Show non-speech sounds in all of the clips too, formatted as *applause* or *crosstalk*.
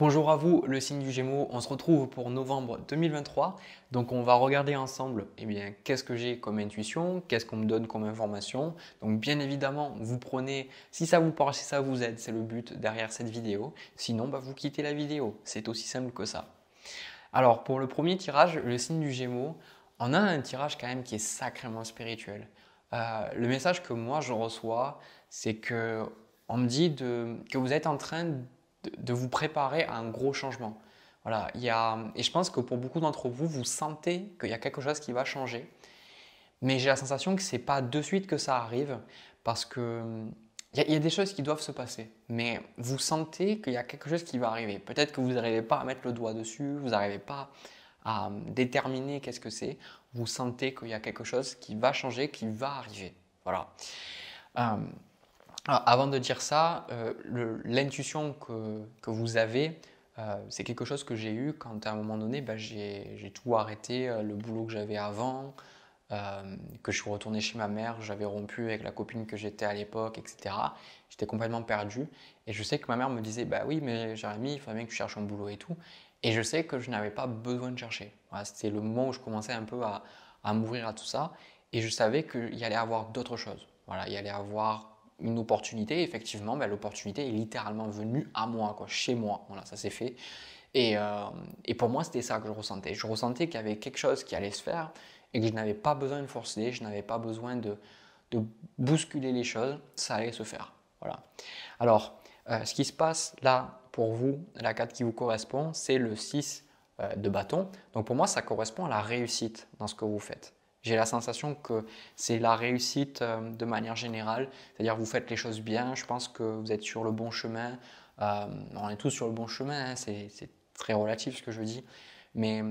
Bonjour à vous, le signe du Gémeaux. On se retrouve pour novembre 2023. Donc on va regarder ensemble, eh bien, qu'est-ce que j'ai comme intuition, qu'est-ce qu'on me donne comme information. Donc bien évidemment, vous prenez, si ça vous parle, si ça vous aide, c'est le but derrière cette vidéo. Sinon, bah, vous quittez la vidéo. C'est aussi simple que ça. Alors pour le premier tirage, le signe du Gémeaux, on a un tirage quand même qui est sacrément spirituel. Euh, le message que moi je reçois, c'est que on me dit que vous êtes en train de de, vous préparer à un gros changement. Voilà, il y a, et je pense que pour beaucoup d'entre vous, vous sentez qu'il y a quelque chose qui va changer, mais j'ai la sensation que ce n'est pas de suite que ça arrive, parce que il y, a des choses qui doivent se passer, mais vous sentez qu'il y a quelque chose qui va arriver. Peut-être que vous n'arrivez pas à mettre le doigt dessus, vous n'arrivez pas à hum, déterminer qu'est-ce que c'est. Vous sentez qu'il y a quelque chose qui va changer, qui va arriver. Voilà. Hum, avant de dire ça, euh, l'intuition que, que, vous avez, euh, c'est quelque chose que j'ai eu quand à un moment donné, bah, j'ai tout arrêté, euh, le boulot que j'avais avant, que je suis retourné chez ma mère, j'avais rompu avec la copine que j'étais à l'époque, etc. J'étais complètement perdu. Et je sais que ma mère me disait, bah oui, mais Jérémy, il faut bien que tu cherches un boulot et tout. Et je sais que je n'avais pas besoin de chercher. C'était le moment où je commençais un peu à, à m'ouvrir à tout ça. Et je savais qu'il y allait avoir d'autres choses. Voilà, il y allait avoir une opportunité, effectivement, ben, l'opportunité est littéralement venue à moi, quoi, chez moi. Voilà, ça s'est fait. Et, euh, et, pour moi, c'était ça que je ressentais. Je ressentais qu'il y avait quelque chose qui allait se faire et que je n'avais pas besoin de forcer, je n'avais pas besoin de, de, bousculer les choses, ça allait se faire. Voilà. Alors, euh, ce qui se passe là pour vous, la carte qui vous correspond, c'est le 6 euh, de bâton. Donc pour moi, ça correspond à la réussite dans ce que vous faites. J'ai la sensation que c'est la réussite euh, de manière générale, c'est-à-dire vous faites les choses bien, je pense que vous êtes sur le bon chemin, euh, on est tous sur le bon chemin, hein, c'est très relatif ce que je dis, mais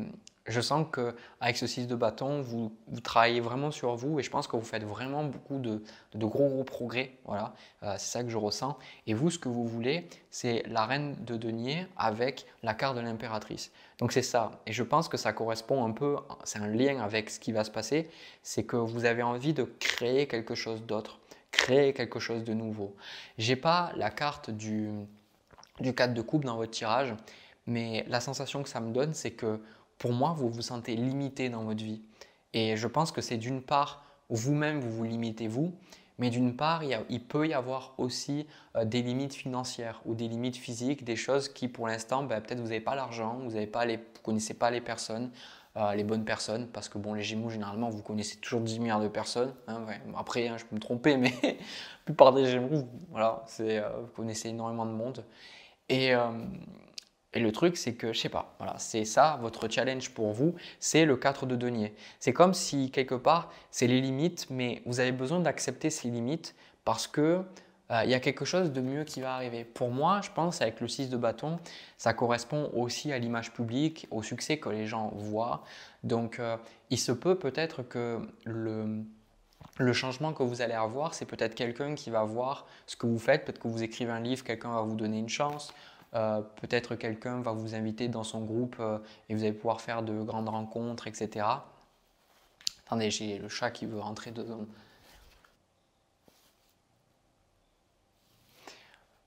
je sens qu'avec ce 6 de bâton, vous, travaillez vraiment sur vous et je pense que vous faites vraiment beaucoup de, gros, gros progrès. Voilà, euh, c'est ça que je ressens. Et vous, ce que vous voulez, c'est la reine de denier avec la carte de l'impératrice. Donc c'est ça. Et je pense que ça correspond un peu, c'est un lien avec ce qui va se passer, c'est que vous avez envie de créer quelque chose d'autre, créer quelque chose de nouveau. J'ai pas la carte du, du 4 de coupe dans votre tirage, mais la sensation que ça me donne, c'est que pour moi, vous vous sentez limité dans votre vie. Et je pense que c'est d'une part, vous-même, vous vous limitez vous, mais d'une part, il, peut y avoir aussi euh, des limites financières ou des limites physiques, des choses qui pour l'instant, ben, peut-être vous n'avez pas l'argent, vous ne connaissez pas les personnes, euh, les bonnes personnes, parce que bon, les Gémeaux, généralement, vous connaissez toujours 10 milliards de personnes. Hein, après, hein, je peux me tromper, mais *laughs* la plupart des Gémeaux, voilà, c'est euh, vous connaissez énormément de monde. Et, et le truc, c'est que, je sais pas, voilà, c'est ça votre challenge pour vous, c'est le 4 de denier. C'est comme si quelque part, c'est les limites, mais vous avez besoin d'accepter ces limites parce que euh, il y a quelque chose de mieux qui va arriver. Pour moi, je pense avec le 6 de bâton, ça correspond aussi à l'image publique, au succès que les gens voient. Donc, euh, il se peut peut-être que le, le changement que vous allez avoir, c'est peut-être quelqu'un qui va voir ce que vous faites, peut-être que vous écrivez un livre, quelqu'un va vous donner une chance, euh, peut-être quelqu'un va vous inviter dans son groupe euh, et vous allez pouvoir faire de grandes rencontres, etc. Attendez, j'ai le chat qui veut rentrer dedans.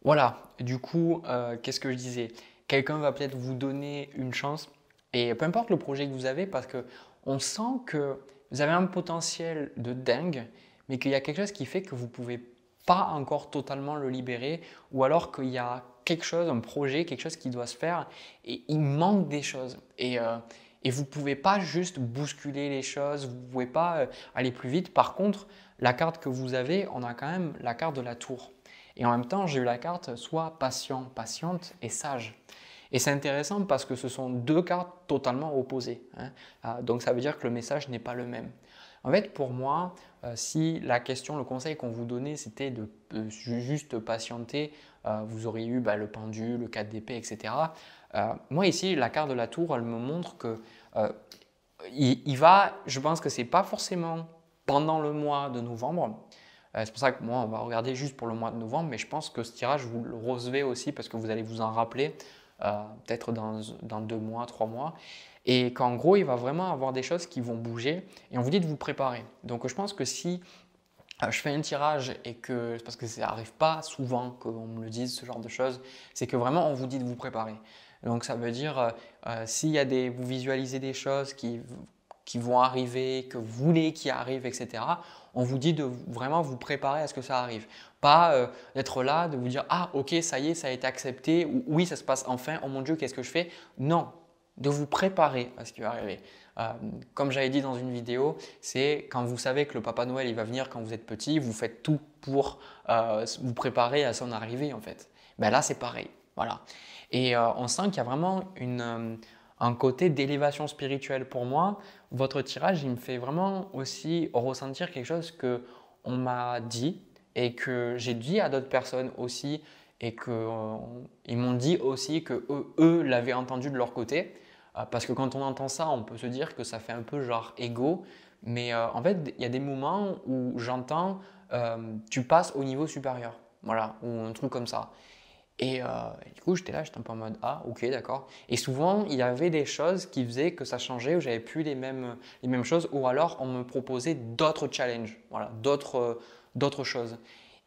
Voilà, du coup, euh, qu'est-ce que je disais Quelqu'un va peut-être vous donner une chance, et peu importe le projet que vous avez, parce que on sent que vous avez un potentiel de dingue, mais qu'il y a quelque chose qui fait que vous pouvez pas encore totalement le libérer ou alors qu'il y a quelque chose, un projet, quelque chose qui doit se faire et il manque des choses. Et, euh, et vous ne pouvez pas juste bousculer les choses, vous ne pouvez pas euh, aller plus vite. Par contre, la carte que vous avez, on a quand même la carte de la tour. Et en même temps, j'ai eu la carte soit patient, patiente et sage. Et c'est intéressant parce que ce sont deux cartes totalement opposées. Hein. Ah, donc ça veut dire que le message n'est pas le même. En fait, pour moi, euh, si la question, le conseil qu'on vous donnait, c'était de, euh, juste patienter, euh, vous auriez eu bah, le pendu, le 4 d'épée, etc. moi, ici, la carte de la tour, elle me montre que il, va, je pense que c'est pas forcément pendant le mois de novembre. c'est pour ça que moi, on va regarder juste pour le mois de novembre, mais je pense que ce tirage, vous le recevez aussi parce que vous allez vous en rappeler peut-être dans deux mois, trois mois et qu'en gros, il va vraiment avoir des choses qui vont bouger et on vous dit de vous préparer. Donc je pense que si euh, je fais un tirage et que, parce que ça n'arrive pas souvent qu'on me le dise, ce genre de choses, c'est que vraiment on vous dit de vous préparer. Donc ça veut dire, si euh, euh, s'il y a des, vous visualisez des choses qui, qui vont arriver, que vous voulez qu'ils arrivent, etc., on vous dit de vraiment vous préparer à ce que ça arrive. Pas d'être là, de vous dire, ah ok, ça y est, ça a été accepté, ou oui, ça se passe enfin, oh mon Dieu, qu'est-ce que je fais Non, de vous préparer à ce qui va arriver. Euh, comme j'avais dit dans une vidéo, c'est quand vous savez que le Papa Noël il va venir quand vous êtes petit, vous faites tout pour euh, vous préparer à son arrivée en fait. Ben là c'est pareil, voilà. Et euh, on sent qu'il y a vraiment un côté d'élévation spirituelle pour moi. Votre tirage, il me fait vraiment aussi ressentir quelque chose que on m'a dit et que j'ai dit à d'autres personnes aussi et qu'ils euh, m'ont dit aussi que eux, eux l'avaient entendu de leur côté. Euh, parce que quand on entend ça, on peut se dire que ça fait un peu genre égo. Mais euh, en fait, il y a des moments où j'entends tu passes au niveau supérieur. Voilà, ou un truc comme ça. Et, du coup, j'étais là, j'étais un peu en mode Ah, ok, d'accord. Et souvent, il y avait des choses qui faisaient que ça changeait, où j'avais plus les mêmes, les mêmes choses, ou alors on me proposait d'autres challenges, voilà, d'autres choses.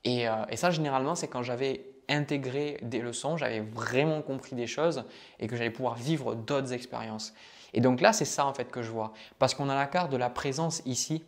et ça, généralement, c'est quand j'avais intégrer des leçons, j'avais vraiment compris des choses et que j'allais pouvoir vivre d'autres expériences. Et donc là, c'est ça en fait que je vois. Parce qu'on a la carte de la présence ici.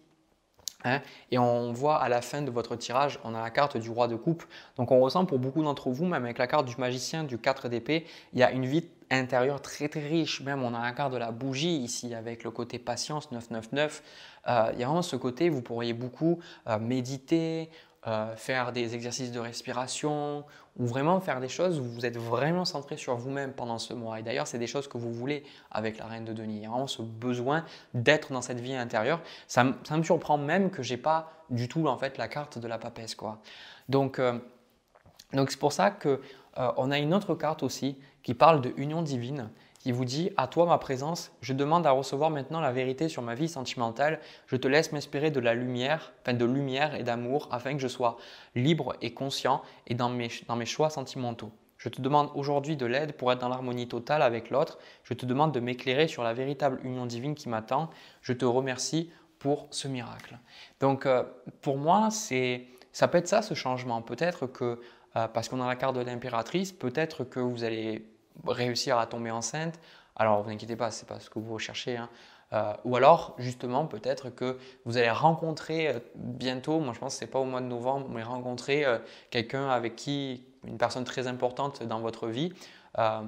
Hein, et on voit à la fin de votre tirage, on a la carte du roi de coupe. Donc on ressent pour beaucoup d'entre vous, même avec la carte du magicien du 4 d'épée, il y a une vie intérieure très très riche. Même on a la carte de la bougie ici avec le côté patience 999. Euh, il y a vraiment ce côté, vous pourriez beaucoup euh, méditer, euh, faire des exercices de respiration ou vraiment faire des choses où vous êtes vraiment centré sur vous-même pendant ce mois. Et d'ailleurs, c'est des choses que vous voulez avec la reine de Denis. Il y a vraiment ce besoin d'être dans cette vie intérieure. Ça, me surprend même que j'ai pas du tout en fait la carte de la papesse quoi. Donc euh, donc c'est pour ça que euh, on a une autre carte aussi qui parle de union divine il vous dit À toi ma présence, je demande à recevoir maintenant la vérité sur ma vie sentimentale, je te laisse m'inspirer de la lumière, enfin de lumière et d'amour, afin que je sois libre et conscient et dans mes, dans mes choix sentimentaux. Je te demande aujourd'hui de l'aide pour être dans l'harmonie totale avec l'autre. Je te demande de m'éclairer sur la véritable union divine qui m'attend. Je te remercie pour ce miracle. Donc euh, pour moi, c'est ça peut être ça ce changement. Peut-être que euh, parce qu'on a la carte de l'impératrice, peut-être que vous allez réussir à tomber enceinte, alors vous inquiétez pas, c'est pas ce que vous recherchez. Hein. Euh, ou alors, justement, peut-être que vous allez rencontrer euh, bientôt, moi je pense que ce n'est pas au mois de novembre, mais rencontrer euh, quelqu'un avec qui, une personne très importante dans votre vie. parce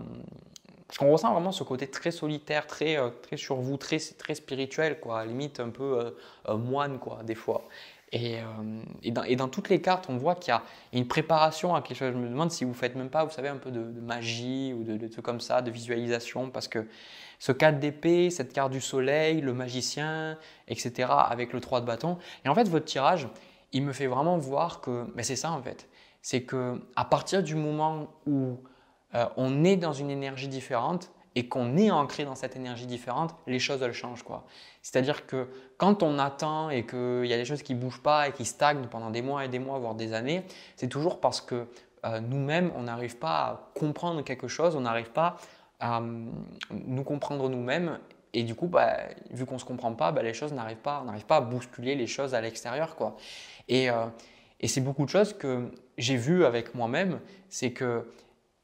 qu'on ressent vraiment ce côté très solitaire, très, très sur vous, très, très spirituel, quoi, limite un peu moine, quoi, des fois. Euh, et, dans, toutes les cartes, on voit qu'il y a une préparation à quelque chose. Je me demande si vous ne faites même pas, vous savez, un peu de, magie ou de, de, comme ça, de visualisation, parce que ce 4 d'épée, cette carte du soleil, le magicien, etc., avec le 3 de bâton. Et en fait, votre tirage, il me fait vraiment voir que, mais c'est ça en fait, c'est que à partir du moment où euh, on est dans une énergie différente, et qu'on est ancré dans cette énergie différente, les choses elles changent quoi. C'est-à-dire que quand on attend et qu'il y a des choses qui bougent pas et qui stagnent pendant des mois et des mois voire des années, c'est toujours parce que euh, nous-mêmes on n'arrive pas à comprendre quelque chose, on n'arrive pas à hum, nous comprendre nous-mêmes et du coup, bah, vu qu'on ne se comprend pas, bah, les choses n'arrivent pas, on n'arrive pas à bousculer les choses à l'extérieur. quoi. Et, euh, c'est beaucoup de choses que j'ai vu avec moi-même, c'est que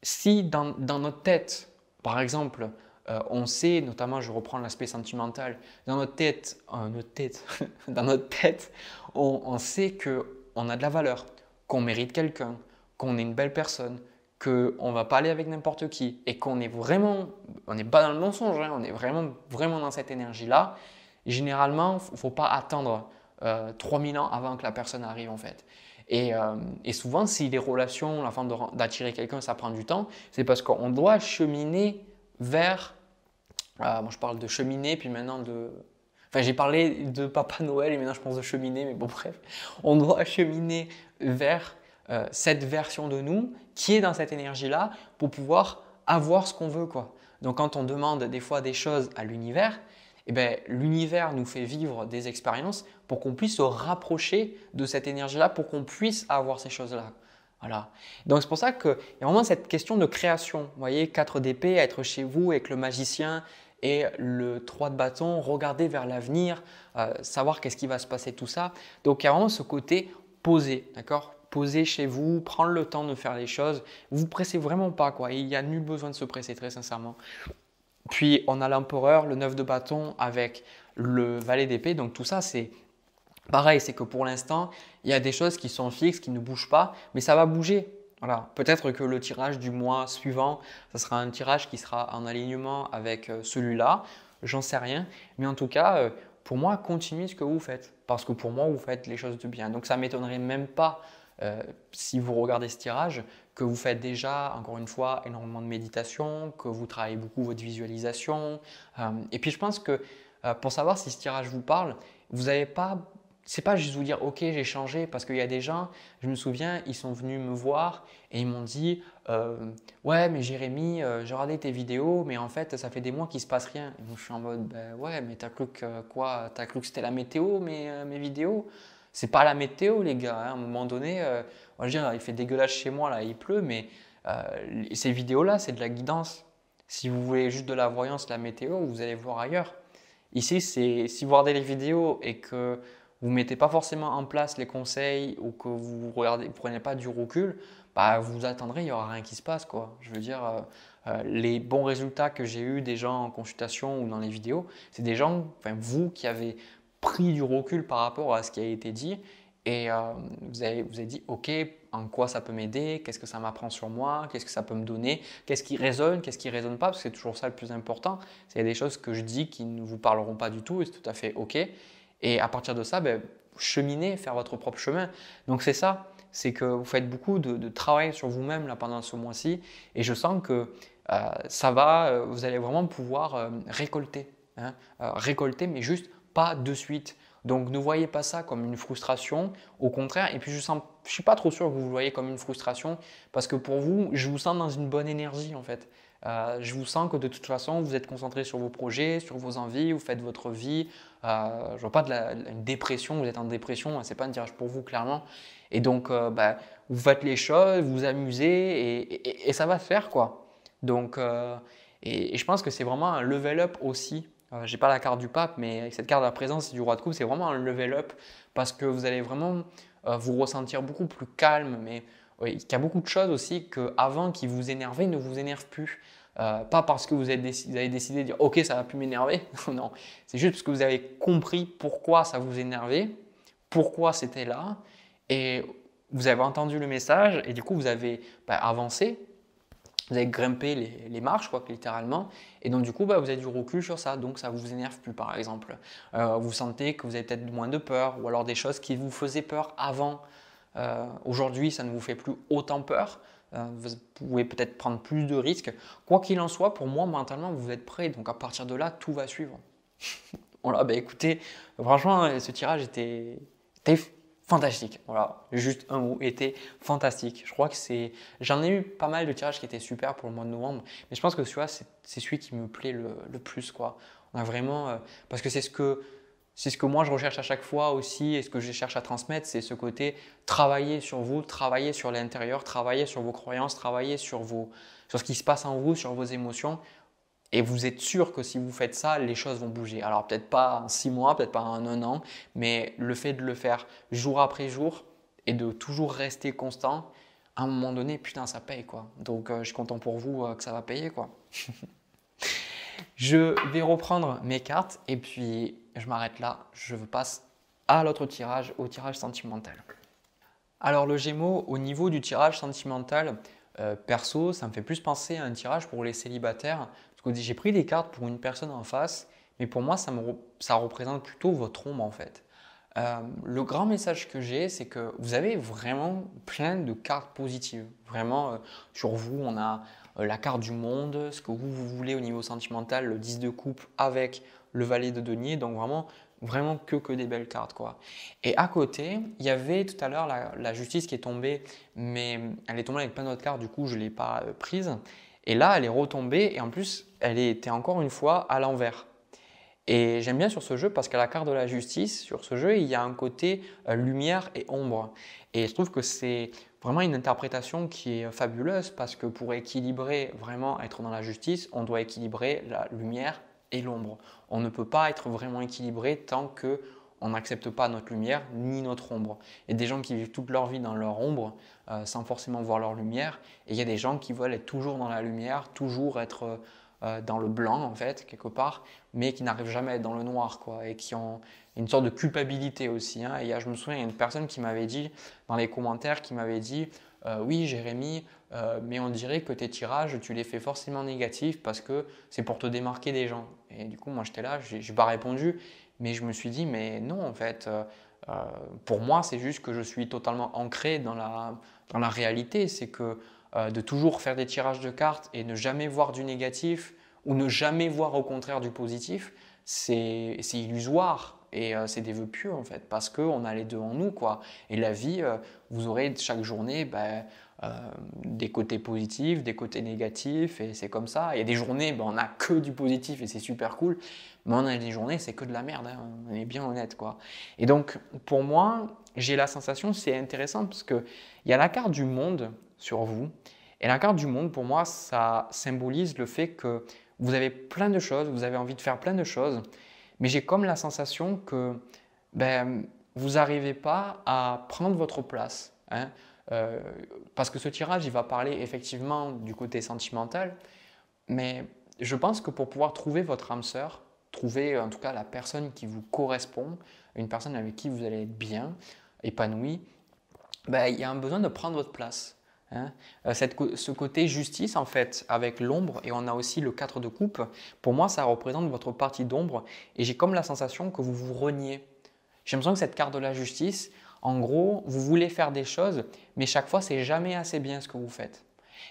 si dans, notre tête, par exemple, euh, on sait, notamment je reprends l'aspect sentimental, dans notre tête, euh, tête *laughs* dans notre tête, on, sait qu'on a de la valeur, qu'on mérite quelqu'un, qu'on est une belle personne, qu'on va pas aller avec n'importe qui et qu'on est vraiment, on n'est pas dans le mensonge, hein, on est vraiment, dans cette énergie-là. Généralement, il ne faut pas attendre 3000 euh, ans avant que la personne arrive en fait. Euh, et, souvent, si les relations, la forme d'attirer quelqu'un, ça prend du temps, c'est parce qu'on doit cheminer vers. Euh, moi, je parle de cheminer, puis maintenant de. Enfin, j'ai parlé de Papa Noël et maintenant je pense de cheminer, mais bon, *laughs* bref. On doit cheminer vers euh, cette version de nous qui est dans cette énergie-là pour pouvoir avoir ce qu'on veut, quoi. Donc, quand on demande des fois des choses à l'univers, eh ben, l'univers nous fait vivre des expériences pour qu'on puisse se rapprocher de cette énergie-là, pour qu'on puisse avoir ces choses-là. Voilà. Donc c'est pour ça qu'il y a vraiment cette question de création. Vous voyez, 4 d'épée, être chez vous avec le magicien et le 3 de bâton, regarder vers l'avenir, euh, savoir qu'est-ce qui va se passer, tout ça. Donc il y a vraiment ce côté posé, d'accord Poser chez vous, prendre le temps de faire les choses. Vous vous pressez vraiment pas, quoi. Il n'y a nul besoin de se presser, très sincèrement. Puis on a l'empereur, le neuf de bâton avec le valet d'épée. Donc tout ça, c'est pareil, c'est que pour l'instant, il y a des choses qui sont fixes, qui ne bougent pas, mais ça va bouger. Voilà. Peut-être que le tirage du mois suivant, ça sera un tirage qui sera en alignement avec euh, celui-là. J'en sais rien. Mais en tout cas, euh, pour moi, continuez ce que vous faites. Parce que pour moi, vous faites les choses de bien. Donc ça m'étonnerait même pas euh, si vous regardez ce tirage, que vous faites déjà, encore une fois, énormément de méditation, que vous travaillez beaucoup votre visualisation. Euh, et puis je pense que euh, pour savoir si ce tirage vous parle, vous n'avez pas... C'est pas juste vous dire ok j'ai changé parce qu'il y a des gens, je me souviens, ils sont venus me voir et ils m'ont dit ouais mais Jérémy, j'ai regardé tes vidéos mais en fait ça fait des mois qu'il se passe rien. donc je suis en mode ben ouais mais t'as cru que quoi c'était la météo mes vidéos c'est pas la météo, les gars. Hein. À un moment donné, euh, on va dire, il fait dégueulasse chez moi, là, il pleut, mais euh, ces vidéos-là, c'est de la guidance. Si vous voulez juste de la voyance, la météo, vous allez voir ailleurs. Ici, c'est si vous regardez les vidéos et que vous ne mettez pas forcément en place les conseils ou que vous ne prenez pas du recul, bah, vous attendrez, il n'y aura rien qui se passe. Quoi. Je veux dire, euh, les bons résultats que j'ai eus des gens en consultation ou dans les vidéos, c'est des gens, enfin vous, qui avez pris du recul par rapport à ce qui a été dit et euh, vous, avez, vous avez dit, OK, en quoi ça peut m'aider, qu'est-ce que ça m'apprend sur moi, qu'est-ce que ça peut me donner, qu'est-ce qui résonne, qu'est-ce qui résonne pas, parce que c'est toujours ça le plus important. C'est des choses que je dis qui ne vous parleront pas du tout et c'est tout à fait OK. Et à partir de ça, ben, cheminer, faire votre propre chemin. Donc c'est ça, c'est que vous faites beaucoup de, travail sur vous-même là pendant ce mois-ci et je sens que euh, ça va, euh, vous allez vraiment pouvoir récolter. Hein. récolter, mais juste pas de suite. Donc ne voyez pas ça comme une frustration, au contraire. Et puis je ne suis pas trop sûr que vous le voyez comme une frustration, parce que pour vous, je vous sens dans une bonne énergie en fait. Euh, je vous sens que de toute façon, vous êtes concentré sur vos projets, sur vos envies, vous faites votre vie. Euh, je ne vois pas de la, une dépression, vous êtes en dépression, Ce hein, c'est pas un tirage pour vous clairement. Et donc, euh, bah, vous faites les choses, vous amusez et, ça va se faire quoi. Donc, et je pense que c'est vraiment un level up aussi je euh, J'ai pas la carte du pape, mais avec cette carte à la présence du roi de coupe, c'est vraiment un level up parce que vous allez vraiment euh, vous ressentir beaucoup plus calme, mais il y a beaucoup de choses aussi qu'avant qui vous énervaient ne vous énervent plus. Euh, pas parce que vous avez, vous avez, décidé de dire ok ça va plus m'énerver, *laughs* non, c'est juste parce que vous avez compris pourquoi ça vous énervait, pourquoi c'était là, et vous avez entendu le message, et du coup vous avez bah, avancé, vous avez grimpé les, marches, quoi, littéralement. Et donc, du coup, bah, vous avez du recul sur ça. Donc, ça ne vous énerve plus, par exemple. Euh, vous sentez que vous avez peut-être moins de peur ou alors des choses qui vous faisaient peur avant. Euh, aujourd'hui, ça ne vous fait plus autant peur. Euh, vous pouvez peut-être prendre plus de risques. Quoi qu'il en soit, pour moi, mentalement, vous êtes prêt. Donc, à partir de là, tout va suivre. *laughs* voilà, bah, écoutez, franchement, ce tirage était fantastique. Voilà, juste un mot, était fantastique. Je crois que c'est. J'en ai eu pas mal de tirages qui étaient super pour le mois de novembre, mais je pense que celui-là, c'est celui qui me plaît le, plus. Quoi. On a vraiment. Euh, parce que c'est ce que. C'est ce que moi je recherche à chaque fois aussi et ce que je cherche à transmettre, c'est ce côté travailler sur vous, travailler sur l'intérieur, travailler sur vos croyances, travailler sur, vos, sur ce qui se passe en vous, sur vos émotions et vous êtes sûr que si vous faites ça, les choses vont bouger. Alors peut-être pas en six mois, peut-être pas en un an, mais le fait de le faire jour après jour et de toujours rester constant, à un moment donné, putain, ça paye quoi. Donc euh, je suis content pour vous euh, que ça va payer quoi. *laughs* je vais reprendre mes cartes et puis je m'arrête là. Je passe à l'autre tirage, au tirage sentimental. Alors le Gémeaux, au niveau du tirage sentimental, euh, perso, ça me fait plus penser à un tirage pour les célibataires j'ai pris des cartes pour une personne en face, mais pour moi, ça, représente plutôt votre ombre en fait. Euh, le grand message que j'ai, c'est que vous avez vraiment plein de cartes positives. Vraiment, euh, sur vous, on a euh, la carte du monde, ce que vous, voulez au niveau sentimental, le 10 de coupe avec le valet de denier. Donc vraiment, vraiment que, que des belles cartes. quoi. Et à côté, il y avait tout à l'heure la, la, justice qui est tombée, mais elle est tombée avec plein d'autres cartes, du coup, je ne l'ai pas prise. Et là, elle est retombée et en plus, elle était encore une fois à l'envers. Et j'aime bien sur ce jeu parce qu'à la carte de la justice, sur ce jeu, il y a un côté euh, lumière et ombre. Et je trouve que c'est vraiment une interprétation qui est fabuleuse parce que pour équilibrer vraiment être dans la justice, on doit équilibrer la lumière et l'ombre. On ne peut pas être vraiment équilibré tant que on n'accepte pas notre lumière ni notre ombre. Et des gens qui vivent toute leur vie dans leur ombre, euh, sans forcément voir leur lumière. Et il y a des gens qui veulent être toujours dans la lumière, toujours être euh, euh, dans le blanc, en fait, quelque part, mais qui n'arrivent jamais à être dans le noir, quoi, et qui ont une sorte de culpabilité aussi. Hein. Et je me souviens, il y a une personne qui m'avait dit, dans les commentaires, qui m'avait dit Oui, Jérémy, mais on dirait que tes tirages, tu les fais forcément négatifs parce que c'est pour te démarquer des gens. Et du coup, moi, j'étais là, je n'ai pas répondu, mais je me suis dit Mais non, en fait. pour moi, c'est juste que je suis totalement ancré dans la, dans la réalité, c'est que euh, de toujours faire des tirages de cartes et ne jamais voir du négatif ou ne jamais voir au contraire du positif, c'est illusoire et euh, c'est des vœux purs, en fait, parce qu'on a les deux en nous quoi. Et la vie, euh, vous aurez chaque journée ben, des côtés positifs, des côtés négatifs, et c'est comme ça. Il y a des journées, ben, on n'a que du positif et c'est super cool, mais on a des journées, c'est que de la merde, hein. on est bien honnête quoi. Et donc pour moi, j'ai la sensation, c'est intéressant parce qu'il y a la carte du monde sur vous, et la carte du monde pour moi, ça symbolise le fait que vous avez plein de choses, vous avez envie de faire plein de choses, mais j'ai comme la sensation que ben, vous n'arrivez pas à prendre votre place. Hein. Euh, parce que ce tirage, il va parler effectivement du côté sentimental, mais je pense que pour pouvoir trouver votre âme sœur, trouver en tout cas la personne qui vous correspond, une personne avec qui vous allez être bien, épanoui, ben, il y a un besoin de prendre votre place. Hein. Euh, ce côté justice, en fait, avec l'ombre, et on a aussi le 4 de coupe, pour moi, ça représente votre partie d'ombre, et j'ai comme la sensation que vous vous reniez. J'ai l'impression que cette carte de la justice, en gros, vous voulez faire des choses, mais chaque fois, c'est jamais assez bien ce que vous faites.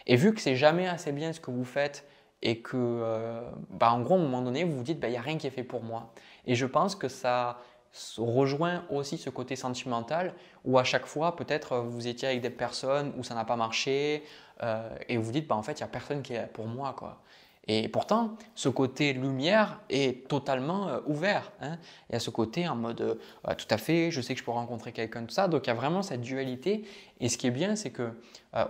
Et vu que c'est jamais assez bien ce que vous faites, et que, euh, bah, en gros, à un moment donné, vous vous dites, bah, il n'y a rien qui est fait pour moi. Et je pense que ça rejoint aussi ce côté sentimental où à chaque fois, peut-être, euh, vous étiez avec des personnes où ça n'a pas marché euh, et vous dites, bah, en fait, il n'y a personne qui est pour moi. Quoi. Et pourtant, ce côté lumière est totalement euh, ouvert. Hein. Il y a ce côté en mode, bah, tout à fait, je sais que je peux rencontrer quelqu'un, de ça. Donc, il y a vraiment cette dualité. Et ce qui est bien, c'est que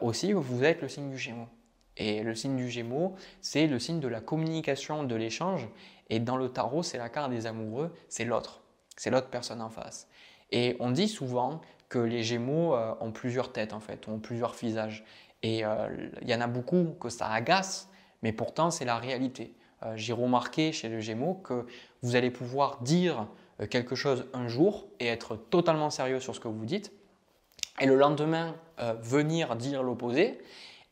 aussi, vous êtes le signe du Gémeaux. Et le signe du Gémeaux, c'est le signe de la communication, de l'échange. Et dans le tarot, c'est la carte des amoureux, c'est l'autre c'est l'autre personne en face. Et on dit souvent que les Gémeaux euh, ont plusieurs têtes en fait, ont plusieurs visages. Et euh, il y en a beaucoup que ça agace, mais pourtant c'est la réalité. Euh, j'ai remarqué chez les Gémeaux que vous allez pouvoir dire quelque chose un jour et être totalement sérieux sur ce que vous dites, et le lendemain venir dire l'opposé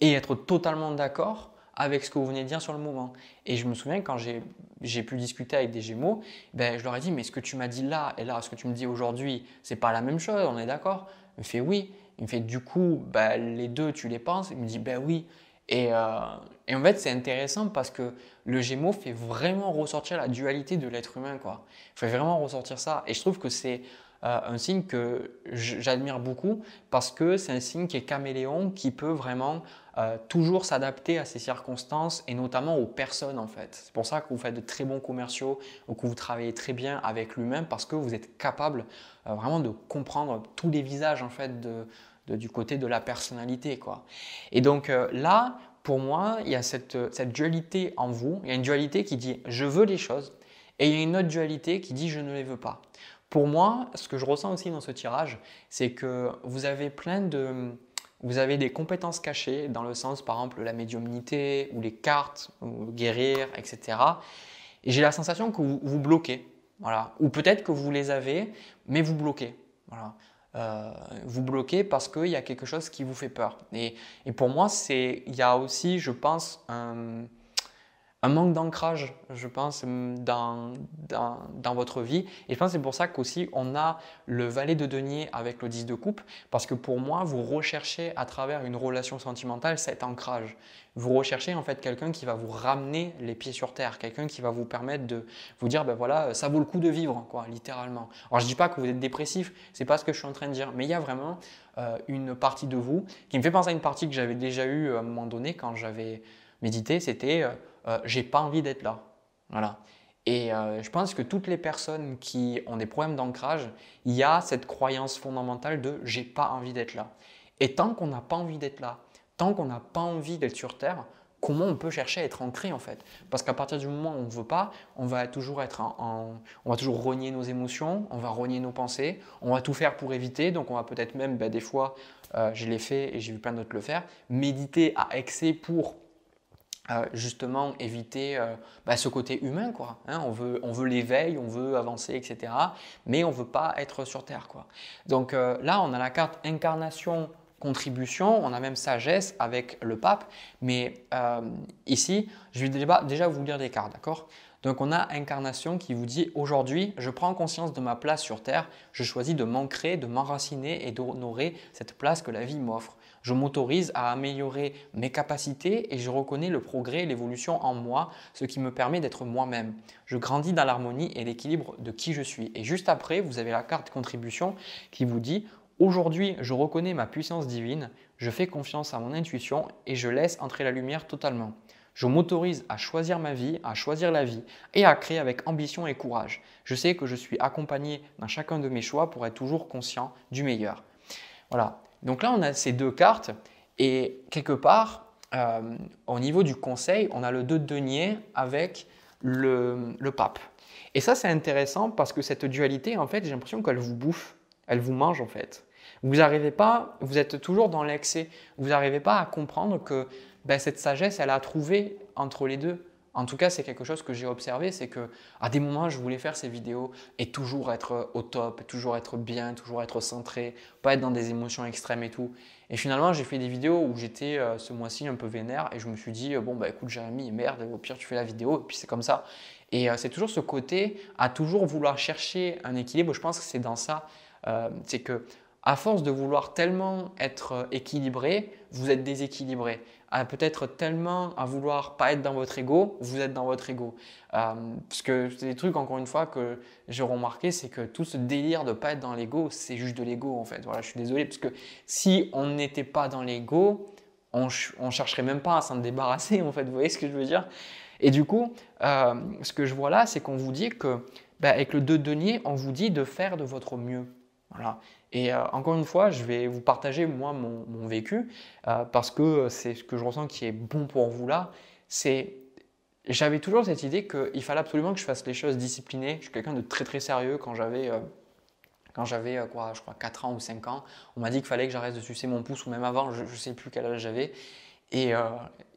et être totalement d'accord avec ce que vous venez de dire sur le moment. Hein. Et je me souviens quand j'ai pu discuter avec des Gémeaux, ben, je leur ai dit mais ce que tu m'as dit là et là, ce que tu me dis aujourd'hui, c'est pas la même chose, on est d'accord Il me fait oui. Il me fait du coup, ben, les deux, tu les penses Il me dit ben oui. Et, euh, et en fait, c'est intéressant parce que le Gémeaux fait vraiment ressortir la dualité de l'être humain. Quoi. Il fait vraiment ressortir ça. Et je trouve que c'est euh, un signe que j'admire beaucoup parce que c'est un signe qui est caméléon, qui peut vraiment euh, toujours s'adapter à ses circonstances et notamment aux personnes en fait. C'est pour ça que vous faites de très bons commerciaux ou que vous travaillez très bien avec l'humain parce que vous êtes capable euh, vraiment de comprendre tous les visages en fait du côté de la personnalité quoi. Et donc là, pour moi, il y a cette dualité en vous. Il y a une dualité qui dit je veux les choses et il y a une autre dualité qui dit je ne les veux pas. Pour moi, ce que je ressens aussi dans ce tirage, c'est que vous avez plein de... Vous avez des compétences cachées dans le sens, par exemple, la médiumnité ou les cartes, ou guérir, etc. Et j'ai la sensation que vous vous bloquez. Voilà. Ou peut-être que vous les avez, mais vous bloquez. Voilà. Euh, vous bloquez parce qu'il y a quelque chose qui vous fait peur. Et, et pour moi, il y a aussi, je pense, un, un manque d'ancrage, je pense, dans, dans, votre vie. Et je pense que c'est pour ça qu'aussi on a le valet de denier avec le 10 de coupe, parce que pour moi, vous recherchez à travers une relation sentimentale cet ancrage. Vous recherchez en fait quelqu'un qui va vous ramener les pieds sur terre, quelqu'un qui va vous permettre de vous dire, ben voilà, ça vaut le coup de vivre, quoi, littéralement. Alors je dis pas que vous êtes dépressif, c'est pas ce que je suis en train de dire, mais il y a vraiment euh, une partie de vous qui me fait penser à une partie que j'avais déjà eue à un moment donné quand j'avais médité, c'était... Euh, euh, j'ai pas envie d'être là. Voilà. Et euh, je pense que toutes les personnes qui ont des problèmes d'ancrage, il y a cette croyance fondamentale de j'ai pas envie d'être là. Et tant qu'on n'a pas envie d'être là, tant qu'on n'a pas envie d'être sur Terre, comment on peut chercher à être ancré en fait Parce qu'à partir du moment où on ne veut pas, on va toujours être en, on va toujours renier nos émotions, on va renier nos pensées, on va tout faire pour éviter. Donc on va peut-être même, bah, des fois, euh, je l'ai fait et j'ai vu plein d'autres le faire, méditer à excès pour justement éviter euh, bah, ce côté humain quoi. Hein. on veut, on veut l'éveil, on veut avancer, etc. Mais on veut pas être sur terre quoi. Donc euh, là, on a la carte incarnation, contribution, on a même sagesse avec le pape. Mais euh, ici, je vais déjà, déjà vous lire les cartes, d'accord donc on a incarnation qui vous dit aujourd'hui, je prends conscience de ma place sur terre, je choisis de m'ancrer, de m'enraciner et d'honorer cette place que la vie m'offre. Je m'autorise à améliorer mes capacités et je reconnais le progrès et l'évolution en moi, ce qui me permet d'être moi-même. Je grandis dans l'harmonie et l'équilibre de qui je suis. Et juste après, vous avez la carte contribution qui vous dit Aujourd'hui, je reconnais ma puissance divine, je fais confiance à mon intuition et je laisse entrer la lumière totalement. Je m'autorise à choisir ma vie, à choisir la vie et à créer avec ambition et courage. Je sais que je suis accompagné dans chacun de mes choix pour être toujours conscient du meilleur. Voilà, donc là, on a ces deux cartes et quelque part, euh, au niveau du conseil, on a le 2 de denier avec le, pape. Et ça, c'est intéressant parce que cette dualité, en fait, j'ai l'impression qu'elle vous bouffe, elle vous mange en fait. Vous n'arrivez pas, vous êtes toujours dans l'excès. Vous n'arrivez pas à comprendre que ben, cette sagesse, elle a trouvé entre les deux. En tout cas, c'est quelque chose que j'ai observé, c'est que à des moments, je voulais faire ces vidéos et toujours être au top, toujours être bien, toujours être centré, pas être dans des émotions extrêmes et tout. Et finalement, j'ai fait des vidéos où j'étais euh, ce mois-ci un peu vénère et je me suis dit euh, bon bah écoute Jérémy, merde, au pire tu fais la vidéo et puis c'est comme ça. Et euh, c'est toujours ce côté à toujours vouloir chercher un équilibre. Je pense que c'est dans ça, c'est que à force de vouloir tellement être euh, équilibré, vous êtes déséquilibré. À Peut-être tellement à vouloir pas être dans votre ego, vous êtes dans votre ego. Euh, parce que c'est des trucs, encore une fois, que j'ai remarqué, c'est que tout ce délire de pas être dans l'ego, c'est juste de l'ego en fait. Voilà, je suis désolé, parce que si on n'était pas dans l'ego, on, ne chercherait même pas à s'en débarrasser en fait. Vous voyez ce que je veux dire Et du coup, euh, ce que je vois là, c'est qu'on vous dit que, ben, avec le 2 deniers, on vous dit de faire de votre mieux. Voilà. Et euh, encore une fois, je vais vous partager moi mon, vécu euh, parce que c'est ce que je ressens qui est bon pour vous là. C'est j'avais toujours cette idée qu'il fallait absolument que je fasse les choses disciplinées. Je suis quelqu'un de très très sérieux quand j'avais euh, quand j'avais quoi, je crois 4 ans ou 5 ans, on m'a dit qu'il fallait que j'arrête de sucer mon pouce ou même avant, je ne sais plus quel âge j'avais. Et,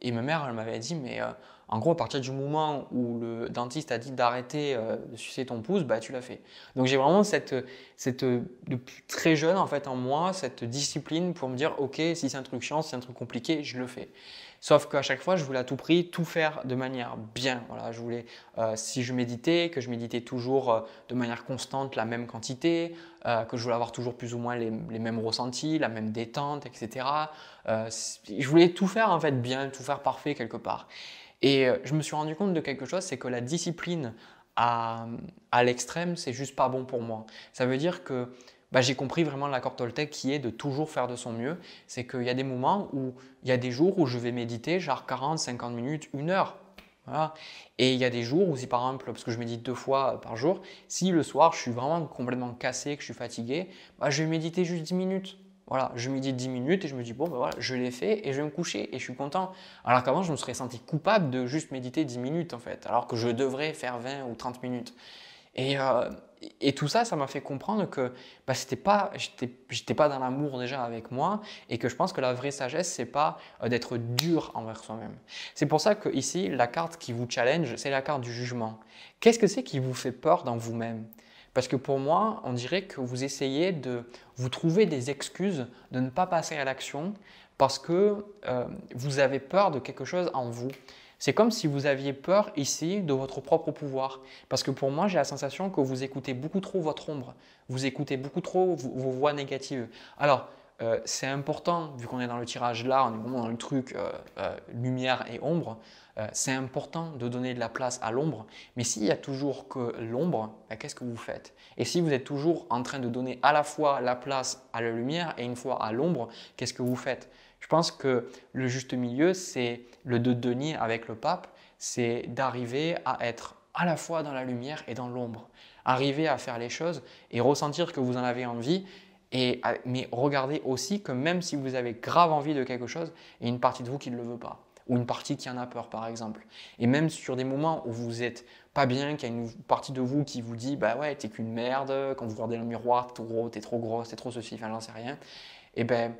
et, ma mère, elle m'avait dit mais en gros, à partir du moment où le dentiste a dit d'arrêter euh, de sucer ton pouce, bah, tu l'as fait. Donc j'ai vraiment cette, cette, euh, depuis très jeune en fait en moi, cette discipline pour me dire, ok, si c'est un truc chiant, si c'est un truc compliqué, je le fais. Sauf qu'à chaque fois, je voulais à tout prix tout faire de manière bien. Voilà, je voulais, euh, si je méditais, que je méditais toujours de manière constante la même quantité, que je voulais avoir toujours plus ou moins les, les mêmes ressentis, la même détente, etc. je voulais tout faire en fait bien, tout faire parfait quelque part. Et euh, je me suis rendu compte de quelque chose, c'est que la discipline à, l'extrême, c'est juste pas bon pour moi. Ça veut dire que bah, j'ai compris vraiment l'accord Toltec qui est de toujours faire de son mieux. C'est qu'il y a des moments où il y a des jours où je vais méditer, genre 40, 50 minutes, une heure. Et il y a des jours où si par exemple, parce que je médite deux fois par jour, si le soir je suis vraiment complètement cassé, que je suis fatigué, bah, je vais méditer juste 10 minutes. Voilà, je médite dis 10 minutes et je me dis, bon, ben voilà, je l'ai fait et je vais me coucher et je suis content. Alors qu'avant, je me serais senti coupable de juste méditer 10 minutes en fait, alors que je devrais faire 20 ou 30 minutes. Euh, et, tout ça, ça m'a fait comprendre que bah, c'était pas, j'étais pas dans l'amour déjà avec moi et que je pense que la vraie sagesse, c'est pas euh, d'être dur envers soi-même. C'est pour ça que la carte qui vous challenge, c'est la carte du jugement. Qu'est-ce que c'est qui vous fait peur dans vous-même parce que pour moi, on dirait que vous essayez de vous trouver des excuses de ne pas passer à l'action parce que euh, vous avez peur de quelque chose en vous. C'est comme si vous aviez peur ici de votre propre pouvoir. Parce que pour moi, j'ai la sensation que vous écoutez beaucoup trop votre ombre. Vous écoutez beaucoup trop vos voix négatives. Alors, euh, c'est important, vu qu'on est dans le tirage là, on est vraiment dans le truc euh, lumière et ombre, euh, c'est important de donner de la place à l'ombre, mais s'il n'y a toujours que l'ombre, ben, qu'est-ce que vous faites Et si vous êtes toujours en train de donner à la fois la place à la lumière et une fois à l'ombre, qu'est-ce que vous faites Je pense que le juste milieu, c'est le de denier avec le pape, c'est d'arriver à être à la fois dans la lumière et dans l'ombre. Arriver à faire les choses et ressentir que vous en avez envie, et, mais regardez aussi que même si vous avez grave envie de quelque chose, il y a une partie de vous qui ne le veut pas ou une partie qui en a peur, par exemple. Et même sur des moments où vous n'êtes pas bien, qu'il y a une partie de vous qui vous dit Bah ouais, t'es qu'une merde, quand vous regardez le miroir, t'es trop gros, t'es trop grosse, t'es trop ceci, enfin, j'en sais rien. Et ben,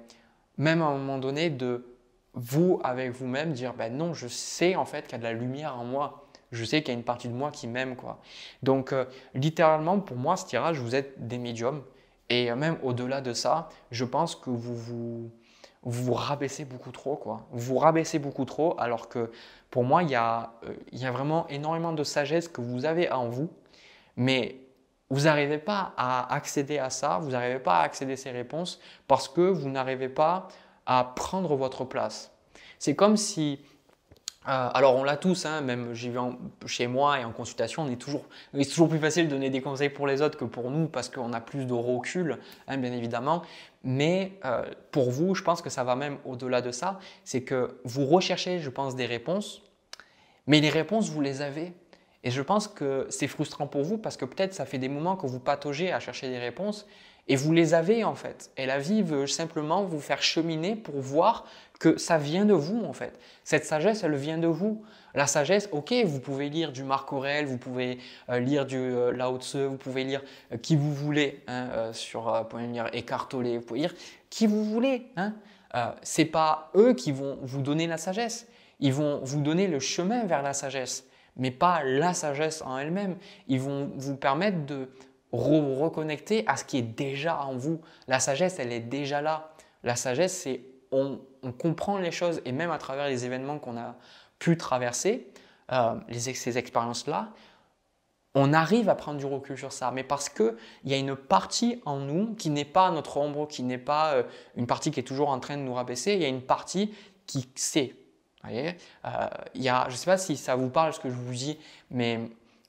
même à un moment donné, de vous, avec vous-même, dire Ben non, je sais en fait qu'il y a de la lumière en moi. Je sais qu'il y a une partie de moi qui m'aime, quoi. Donc, euh, littéralement, pour moi, ce tirage, vous êtes des médiums. Et même au-delà de ça, je pense que vous vous vous vous rabaissez beaucoup trop, quoi. Vous vous rabaissez beaucoup trop, alors que pour moi, il y, a, euh, y a vraiment énormément de sagesse que vous avez en vous, mais vous n'arrivez pas à accéder à ça, vous n'arrivez pas à accéder à ces réponses parce que vous n'arrivez pas à prendre votre place. C'est comme si euh, alors on l'a tous, hein, même j'y vais chez moi et en consultation, on est toujours, c'est toujours plus facile de donner des conseils pour les autres que pour nous parce qu'on a plus de recul, hein, bien évidemment. Mais euh, pour vous, je pense que ça va même au-delà de ça, c'est que vous recherchez, je pense, des réponses, mais les réponses, vous les avez. Et je pense que c'est frustrant pour vous parce que peut-être ça fait des moments que vous pataugez à chercher des réponses et vous les avez en fait. Et la vie veut simplement vous faire cheminer pour voir que ça vient de vous en fait. Cette sagesse, elle vient de vous. La sagesse, ok, vous pouvez lire du Marc Aurèle, vous pouvez euh, lire du euh, Lao Tse, vous pouvez lire euh, qui vous voulez hein, sur, vous lire Eckhart vous pouvez lire qui vous voulez. Hein. c'est pas eux qui vont vous donner la sagesse. Ils vont vous donner le chemin vers la sagesse, mais pas la sagesse en elle-même. Ils vont vous permettre de reconnecter à ce qui est déjà en vous. La sagesse, elle est déjà là. La sagesse, c'est on on comprend les choses et même à travers les événements qu'on a pu traverser, euh, ces expériences-là, on arrive à prendre du recul sur ça, mais parce qu'il y a une partie en nous qui n'est pas notre ombre, qui n'est pas euh, une partie qui est toujours en train de nous rabaisser, il y a une partie qui sait. Euh, y je sais pas si ça vous parle ce que je vous dis, mais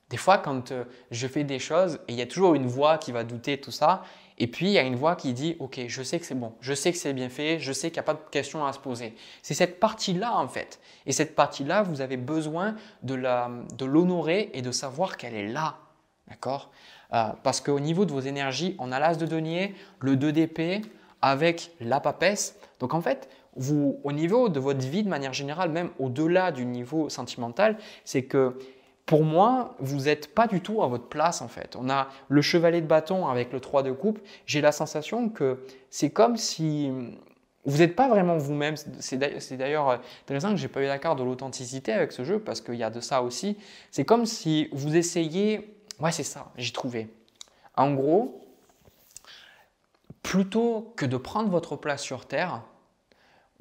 des fois quand je fais des choses, il y a toujours une voix qui va douter, tout ça, et puis, il y a une voix qui dit, OK, je sais que c'est bon, je sais que c'est bien fait, je sais qu'il n'y a pas de question à se poser. C'est cette partie-là, en fait. Et cette partie-là, vous avez besoin de l'honorer et de savoir qu'elle est là. D'accord euh, Parce qu'au niveau de vos énergies, on a l'as de denier, le 2DP avec la papesse. Donc, en fait, vous, au niveau de votre vie de manière générale, même au-delà du niveau sentimental, c'est que pour moi, vous n'êtes pas du tout à votre place en fait. On a le chevalet de bâton avec le 3 de coupe. J'ai la sensation que c'est comme si vous n'êtes pas vraiment vous-même. C'est d'ailleurs euh, intéressant que j'ai pas eu d'accord de l'authenticité avec ce jeu parce qu'il y a de ça aussi. C'est comme si vous essayez. Ouais, c'est ça, j'ai trouvé. En gros, plutôt que de prendre votre place sur Terre,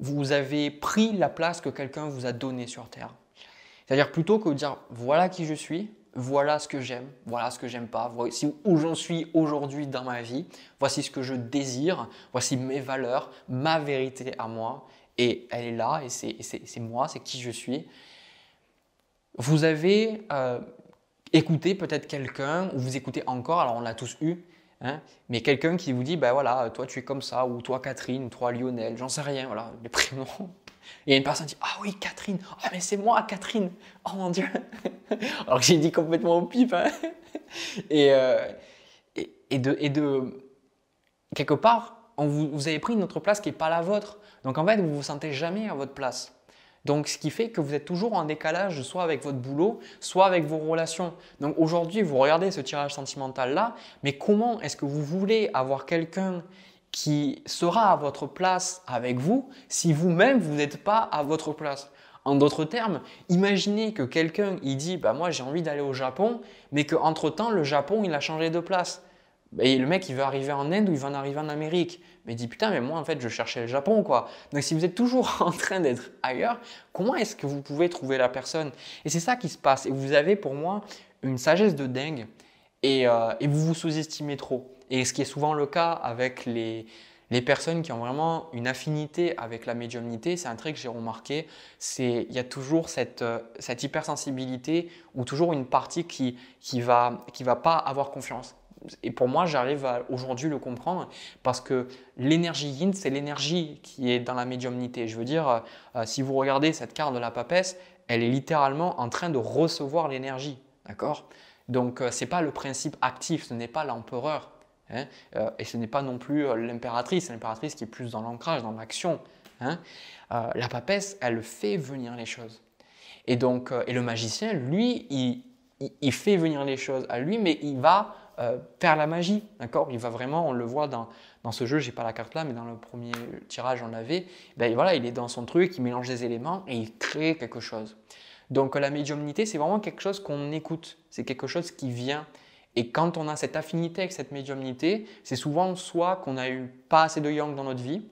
vous avez pris la place que quelqu'un vous a donnée sur Terre. C'est-à-dire plutôt que de dire voilà qui je suis, voilà ce que j'aime, voilà ce que j'aime pas, voici où j'en suis aujourd'hui dans ma vie, voici ce que je désire, voici mes valeurs, ma vérité à moi, et elle est là, et c'est moi, c'est qui je suis. Vous avez euh, écouté peut-être quelqu'un, ou vous écoutez encore, alors on l'a tous eu, hein, mais quelqu'un qui vous dit, ben voilà, toi tu es comme ça, ou toi Catherine, ou toi Lionel, j'en sais rien, voilà, les prénoms, et une personne dit Ah oui, Catherine, oh, mais c'est moi, Catherine, oh mon Dieu. *laughs* Alors que j'ai dit complètement au pif. Hein. Euh, et, et, de, et de. Quelque part, vous, vous, avez pris une autre place qui n'est pas la vôtre. Donc en fait, vous ne vous sentez jamais à votre place. Donc ce qui fait que vous êtes toujours en décalage, soit avec votre boulot, soit avec vos relations. Donc aujourd'hui, vous regardez ce tirage sentimental-là, mais comment est-ce que vous voulez avoir quelqu'un qui sera à votre place avec vous si vous-même vous n'êtes pas à votre place. En d'autres termes, imaginez que quelqu'un il dit bah moi j'ai envie d'aller au Japon, mais qu'entre temps le Japon il a changé de place. Et le mec, il veut arriver en Inde ou il va en arriver en Amérique. Mais il dit putain, mais moi en fait, je cherchais le Japon quoi. Donc si vous êtes toujours *laughs* en train d'être ailleurs, comment est-ce que vous pouvez trouver la personne Et c'est ça qui se passe. Et vous avez pour moi une sagesse de dingue. et euh, vous vous sous-estimez trop. Et ce qui est souvent le cas avec les, les personnes qui ont vraiment une affinité avec la médiumnité, c'est un trait que j'ai remarqué, c'est il y a toujours cette, euh, cette, hypersensibilité ou toujours une partie qui qui va qui va pas avoir confiance. Et pour moi, j'arrive à aujourd'hui le comprendre parce que l'énergie yin, c'est l'énergie qui est dans la médiumnité. Je veux dire, euh, euh, si vous regardez cette carte de la papesse, elle est littéralement en train de recevoir l'énergie, d'accord Donc ce n'est pas le principe actif, ce n'est pas l'empereur, Hein. Euh, et ce n'est pas non plus euh, l'impératrice, l'impératrice qui est plus dans l'ancrage, dans l'action. Hein. Euh, la papesse, elle fait venir les choses. Et donc, et le magicien, lui, il, fait venir les choses à lui, mais il va faire la magie, d'accord Il va vraiment, on le voit dans, ce jeu, j'ai pas la carte là, mais dans le premier tirage, on l'avait. Ben voilà, il est dans son truc, il mélange des éléments et il crée quelque chose. Donc la médiumnité, c'est vraiment quelque chose qu'on écoute, c'est quelque chose qui vient et quand on a cette affinité avec cette médiumnité, c'est souvent soit qu'on n'a eu pas assez de yang dans notre vie,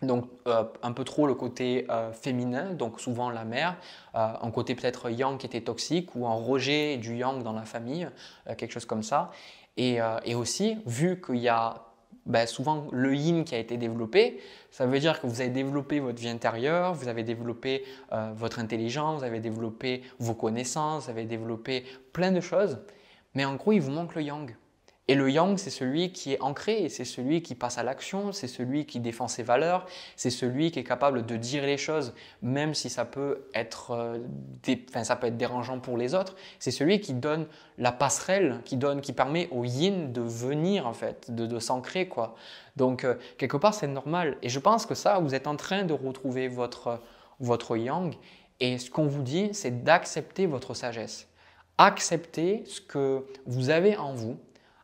donc euh, un peu trop le côté euh, féminin, donc souvent la mère, euh, un côté peut-être yang qui était toxique ou un rejet du yang dans la famille, quelque chose comme ça. Et, et aussi, vu qu'il y a ben, souvent le yin qui a été développé, ça veut dire que vous avez développé votre vie intérieure, vous avez développé votre intelligence, vous avez développé vos connaissances, vous avez développé plein de choses. Mais en gros, il vous manque le yang. Et le yang, c'est celui qui est ancré, c'est celui qui passe à l'action, c'est celui qui défend ses valeurs, c'est celui qui est capable de dire les choses, même si ça peut être, euh, ça peut être dérangeant pour les autres. C'est celui qui donne la passerelle, qui donne, qui permet au yin de venir en fait, de, s'ancrer quoi. Donc euh, quelque part, c'est normal. Et je pense que ça, vous êtes en train de retrouver votre votre yang. Et ce qu'on vous dit, c'est d'accepter votre sagesse acceptez ce que vous avez en vous,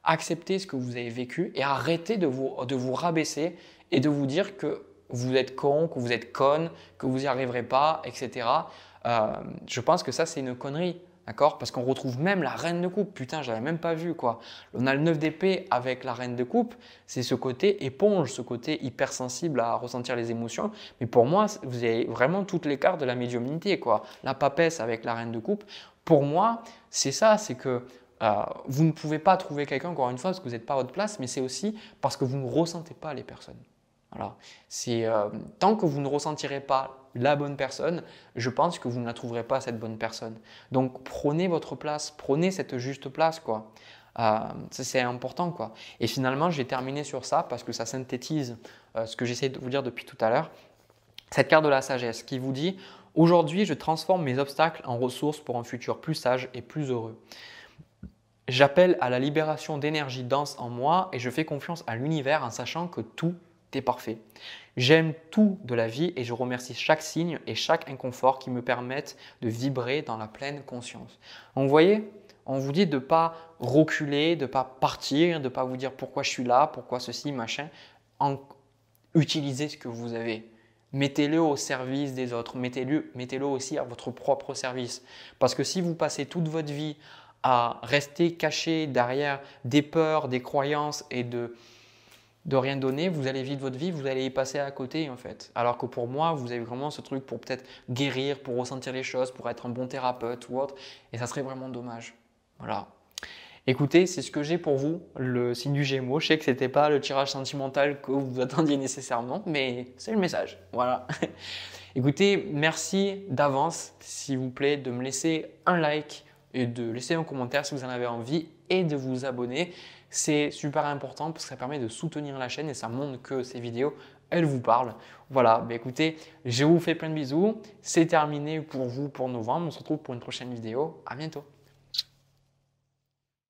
acceptez ce que vous avez vécu et arrêtez de vous, rabaisser et de vous dire que vous êtes con, que vous êtes conne, que vous n'y arriverez pas, etc. Euh, je pense que ça, c'est une connerie. D'accord Parce qu'on retrouve même la reine de coupe. Putain, je l'avais même pas vu quoi. On a le 9 d'épée avec la reine de coupe. C'est ce côté éponge, ce côté hypersensible à ressentir les émotions. Mais pour moi, vous avez vraiment toutes les cartes de la médiumnité quoi. La papesse avec la reine de coupe pour moi, c'est ça, c'est que euh, vous ne pouvez pas trouver quelqu'un, encore une fois, parce que vous n'êtes pas à votre place, mais c'est aussi parce que vous ne ressentez pas les personnes. Voilà. Euh, tant que vous ne ressentirez pas la bonne personne, je pense que vous ne la trouverez pas cette bonne personne. Donc prenez votre place, prenez cette juste place quoi. Euh, c'est important quoi. Et finalement, j'ai terminé sur ça parce que ça synthétise ce que j'essaie de vous dire depuis tout à l'heure. Cette carte de la sagesse qui vous dit Aujourd'hui, je transforme mes obstacles en ressources pour un futur plus sage et plus heureux. J'appelle à la libération d'énergie dense en moi et je fais confiance à l'univers en sachant que tout est parfait. J'aime tout de la vie et je remercie chaque signe et chaque inconfort qui me permettent de vibrer dans la pleine conscience. Donc, vous voyez, on vous dit de ne pas reculer, de ne pas partir, de ne pas vous dire pourquoi je suis là, pourquoi ceci, machin. En... Utilisez ce que vous avez mettez-le au service des autres, mettez-le mettez aussi à votre propre service. Parce que si vous passez toute votre vie à rester caché derrière des peurs, des croyances et de, de rien donner, vous allez vivre votre vie, vous allez y passer à côté en fait. Alors que pour moi, vous avez vraiment ce truc pour peut-être guérir, pour ressentir les choses, pour être un bon thérapeute ou autre, et ça serait vraiment dommage. Voilà. Écoutez, c'est ce que j'ai pour vous, le signe du Gémeaux. Je sais que ce n'était pas le tirage sentimental que vous attendiez nécessairement, mais c'est le message. Voilà. *laughs* Écoutez, merci d'avance, s'il vous plaît, de me laisser un like et de laisser un commentaire si vous en avez envie et de vous abonner. C'est super important parce que ça permet de soutenir la chaîne et ça montre que ces vidéos, elles vous parlent. Voilà, bah écoutez, je vous fais plein de bisous. C'est terminé pour vous pour novembre. On se retrouve pour une prochaine vidéo. À bientôt.